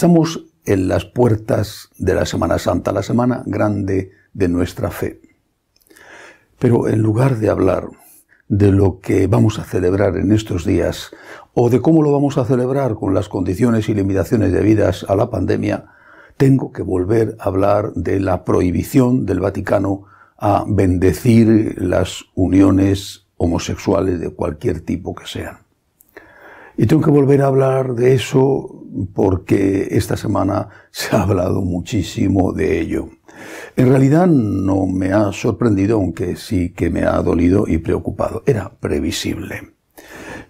Estamos en las puertas de la Semana Santa, la semana grande de nuestra fe. Pero en lugar de hablar de lo que vamos a celebrar en estos días o de cómo lo vamos a celebrar con las condiciones y limitaciones debidas a la pandemia, tengo que volver a hablar de la prohibición del Vaticano a bendecir las uniones homosexuales de cualquier tipo que sean. Y tengo que volver a hablar de eso porque esta semana se ha hablado muchísimo de ello. En realidad no me ha sorprendido, aunque sí que me ha dolido y preocupado. Era previsible.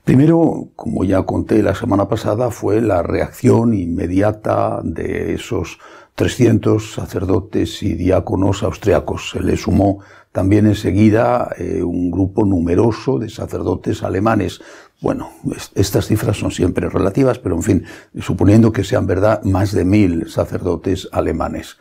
Primero, como ya conté la semana pasada, fue la reacción inmediata de esos 300 sacerdotes y diáconos austriacos. Se le sumó también enseguida eh, un grupo numeroso de sacerdotes alemanes. Bueno, estas cifras son siempre relativas, pero en fin, suponiendo que sean verdad, más de mil sacerdotes alemanes.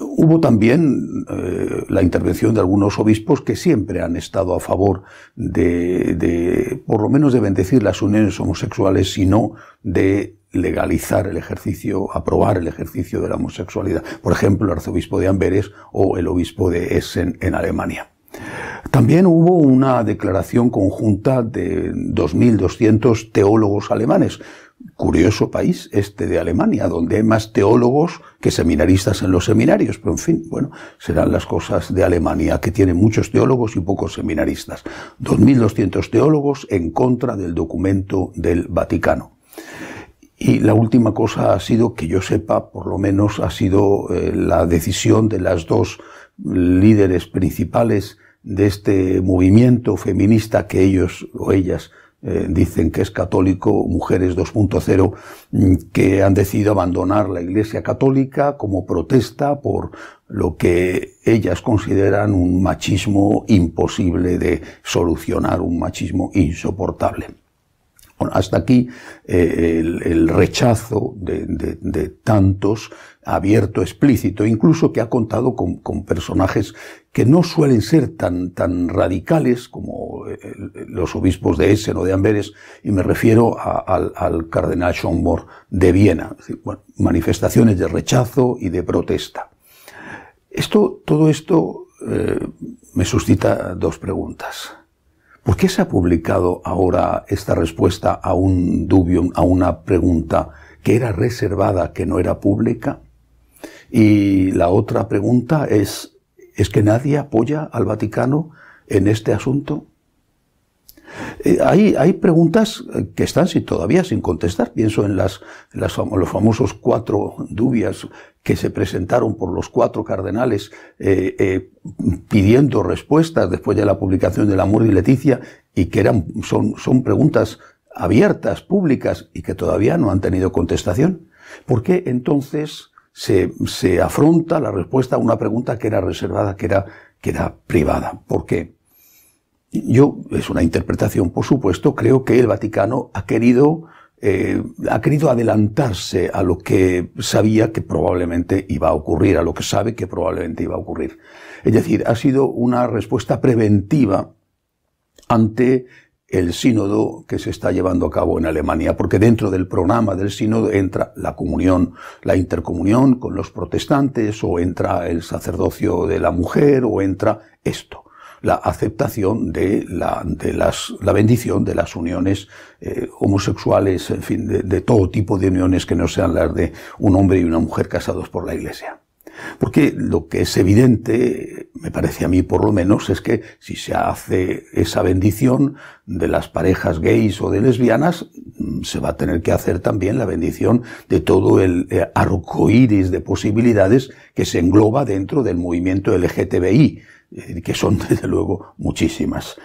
Hubo también eh, la intervención de algunos obispos que siempre han estado a favor de, de, por lo menos de bendecir las uniones homosexuales, sino de legalizar el ejercicio, aprobar el ejercicio de la homosexualidad. Por ejemplo, el arzobispo de Amberes o el obispo de Essen en Alemania. También hubo una declaración conjunta de 2.200 teólogos alemanes. Curioso país este de Alemania, donde hay más teólogos que seminaristas en los seminarios, pero en fin, bueno, serán las cosas de Alemania, que tiene muchos teólogos y pocos seminaristas. 2.200 teólogos en contra del documento del Vaticano. Y la última cosa ha sido, que yo sepa, por lo menos ha sido eh, la decisión de las dos líderes principales de este movimiento feminista que ellos o ellas eh, dicen que es católico, mujeres 2.0, mm, que han decidido abandonar la Iglesia católica como protesta por lo que ellas consideran un machismo imposible de solucionar, un machismo insoportable hasta aquí eh, el, rechazo de, tantos, abierto, explícito, incluso que ha contado con, personajes que no suelen ser tan, radicales como eh, los obispos de Essen o de Amberes, y me refiero al, al, cardenal Moore de Viena, manifestaciones de rechazo y de protesta. Esto, todo esto eh, me suscita dos preguntas. ¿Por qué se ha publicado ahora esta respuesta a un dubium, a una pregunta que era reservada, que no era pública? Y la otra pregunta es, ¿es que nadie apoya al Vaticano en este asunto? Eh, hay, preguntas que están sin, todavía sin contestar. Pienso en las, los famosos cuatro dubias que se presentaron por los cuatro cardenales eh, eh, pidiendo respuestas después de la publicación de la Amor y Leticia y que eran, son, preguntas abiertas, públicas y que todavía no han tenido contestación. ¿Por qué entonces se, se afronta la respuesta a una pregunta que era reservada, que era, que era privada? ¿Por qué? Yo, es una interpretación, por supuesto, creo que el Vaticano ha querido, eh, ha querido adelantarse a lo que sabía que probablemente iba a ocurrir, a lo que sabe que probablemente iba a ocurrir. Es decir, ha sido una respuesta preventiva ante el sínodo que se está llevando a cabo en Alemania, porque dentro del programa del sínodo entra la comunión, la intercomunión con los protestantes, o entra el sacerdocio de la mujer, o entra esto la aceptación de la, de las, la bendición de las uniones eh, homosexuales, en fin, de todo tipo de uniones que no sean las de un hombre y una mujer casados por la Iglesia. Porque lo que es evidente, me parece a mí por lo menos, es que si se hace esa bendición de las parejas gays o de lesbianas, mm, se va a tener que hacer también la bendición de todo el eh, arco iris de posibilidades que se engloba dentro del movimiento LGTBI eh, que son desde luego muchísimas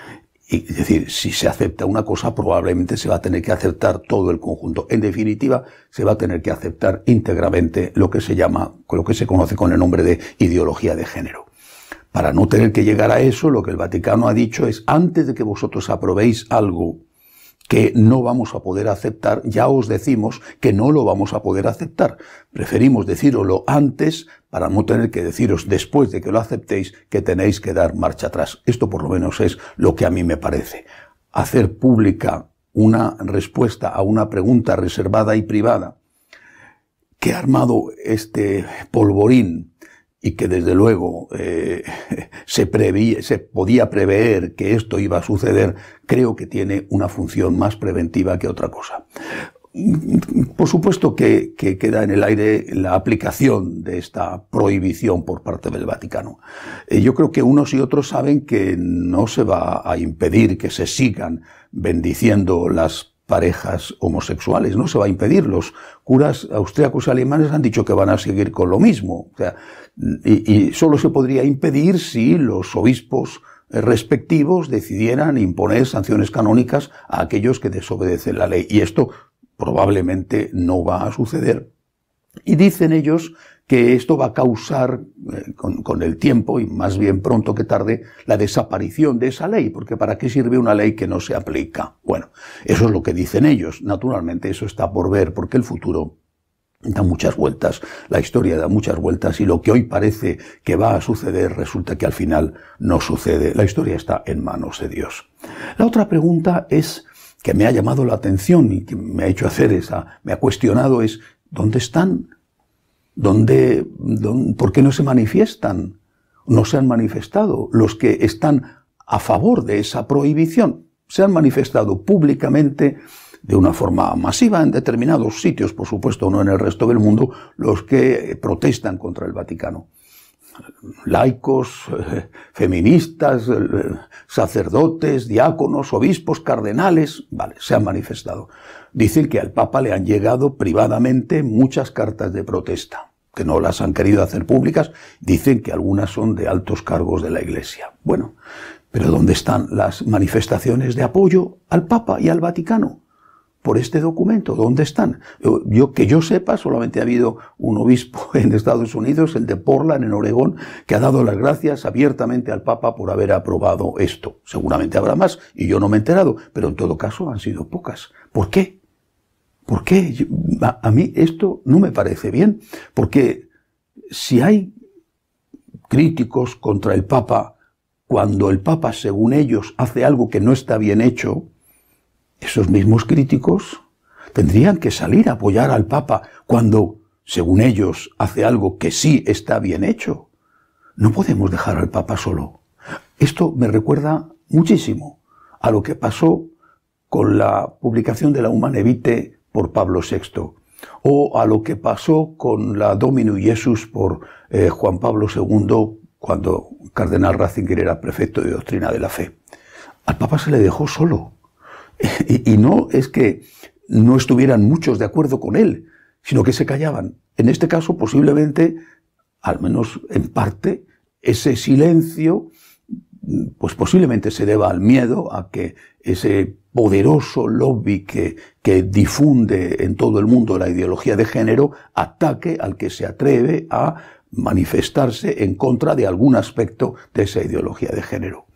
es decir, si se acepta una cosa, probablemente se va a tener que aceptar todo el conjunto. En definitiva, se va a tener que aceptar íntegramente lo que se llama, lo que se conoce con el nombre de ideología de género. Para no tener que llegar a eso, lo que el Vaticano ha dicho es, antes de que vosotros aprobéis algo que no vamos a poder aceptar, ya os decimos que no lo vamos a poder aceptar. Preferimos decíroslo antes para no tener que deciros después de que lo aceptéis que tenéis que dar marcha atrás. Esto por lo menos es lo que a mí me parece. Hacer pública una respuesta a una pregunta reservada y privada que ha armado este polvorín y que desde luego eh, se, podía prever que esto iba a suceder, creo que tiene una función más preventiva que otra cosa. Por supuesto que, que, queda en el aire la aplicación de esta prohibición por parte del Vaticano. Eh, yo creo que unos y otros saben que no se va a impedir que se sigan bendiciendo las parejas homosexuales, no se va a impedir. Los curas austriacos y alemanes han dicho que van a seguir con lo mismo. y, y, solo se podría impedir si los obispos eh, respectivos decidieran imponer sanciones canónicas a aquellos que desobedecen la ley. Y esto probablemente no va a suceder. Y dicen ellos que esto va a causar eh, con, con, el tiempo, y más bien pronto que tarde, la desaparición de esa ley, porque ¿para qué sirve una ley que no se aplica? Bueno, eso es lo que dicen ellos. Naturalmente eso está por ver, porque el futuro da muchas vueltas, la historia da muchas vueltas y lo que hoy parece que va a suceder resulta que al final no sucede. La historia está en manos de Dios. La otra pregunta es que me ha llamado la atención y que me ha hecho hacer esa, me ha cuestionado es, ¿dónde están donde, por qué no se manifiestan? No se han manifestado. Los que están a favor de esa prohibición se han manifestado públicamente de una forma masiva en determinados sitios, por supuesto, no en el resto del mundo, los que protestan contra el Vaticano laicos, eh, feministas, eh, sacerdotes, diáconos, obispos, cardenales, vale, se han manifestado. Dicen que al Papa le han llegado privadamente muchas cartas de protesta, que no las han querido hacer públicas, dicen que algunas son de altos cargos de la Iglesia. Bueno, pero ¿dónde están las manifestaciones de apoyo al Papa y al Vaticano? por este documento. ¿Dónde están? Yo, que yo sepa, solamente ha habido un obispo en Estados Unidos, el de Portland, en Oregón, que ha dado las gracias abiertamente al Papa por haber aprobado esto. Seguramente habrá más, y yo no me he enterado, pero en todo caso han sido pocas. ¿Por qué? ¿Por qué? a mí esto no me parece bien, porque si hay críticos contra el Papa cuando el Papa, según ellos, hace algo que no está bien hecho, esos mismos críticos tendrían que salir a apoyar al Papa cuando, según ellos, hace algo que sí está bien hecho. No podemos dejar al Papa solo. Esto me recuerda muchísimo a lo que pasó con la publicación de la Humane Vitae por Pablo VI, o a lo que pasó con la Domino Jesus por eh, Juan Pablo II cuando Cardenal Ratzinger era prefecto de Doctrina de la Fe. Al Papa se le dejó solo. Y, no es que no estuvieran muchos de acuerdo con él, sino que se callaban. En este caso, posiblemente, al menos en parte, ese silencio, pues posiblemente se deba al miedo a que ese poderoso lobby que difunde en todo el mundo la ideología de género ataque al que se atreve a manifestarse en contra de algún aspecto de esa ideología de género.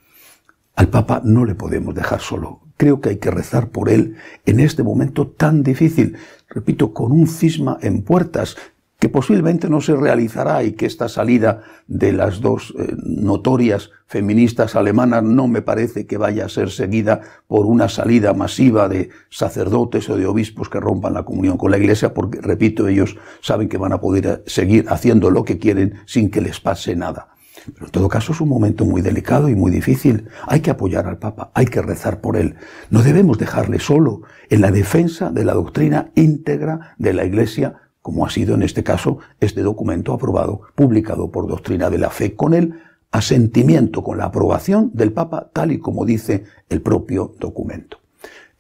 Al Papa no le podemos dejar solo. Creo que hay que rezar por él en este momento tan difícil, repito, con un cisma en puertas que posiblemente no se realizará y que esta salida de las dos eh, notorias feministas alemanas no me parece que vaya a ser seguida por una salida masiva de sacerdotes o de obispos que rompan la comunión con la Iglesia, porque, repito, ellos saben que van a poder eh, seguir haciendo lo que quieren sin que les pase nada. Pero en todo caso es un momento muy delicado y muy difícil. Hay que apoyar al Papa, hay que rezar por él. No debemos dejarle solo en la defensa de la doctrina íntegra de la Iglesia, como ha sido en este caso este documento aprobado, publicado por Doctrina de la Fe, con el asentimiento, con la aprobación del Papa, tal y como dice el propio documento.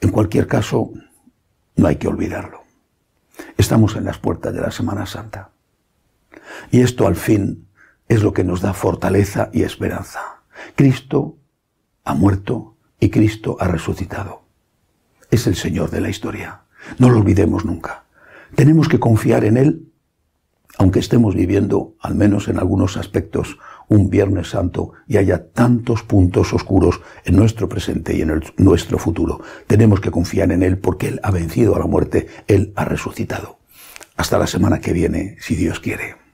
En cualquier caso, no hay que olvidarlo. Estamos en las puertas de la Semana Santa. Y esto al fin es lo que nos da fortaleza y esperanza. Cristo ha muerto y Cristo ha resucitado. Es el Señor de la historia. No lo olvidemos nunca. Tenemos que confiar en Él, aunque estemos viviendo, al menos en algunos aspectos, un Viernes Santo y haya tantos puntos oscuros en nuestro presente y en nuestro futuro. Tenemos que confiar en Él porque Él ha vencido a la muerte, Él ha resucitado. Hasta la semana que viene, si Dios quiere.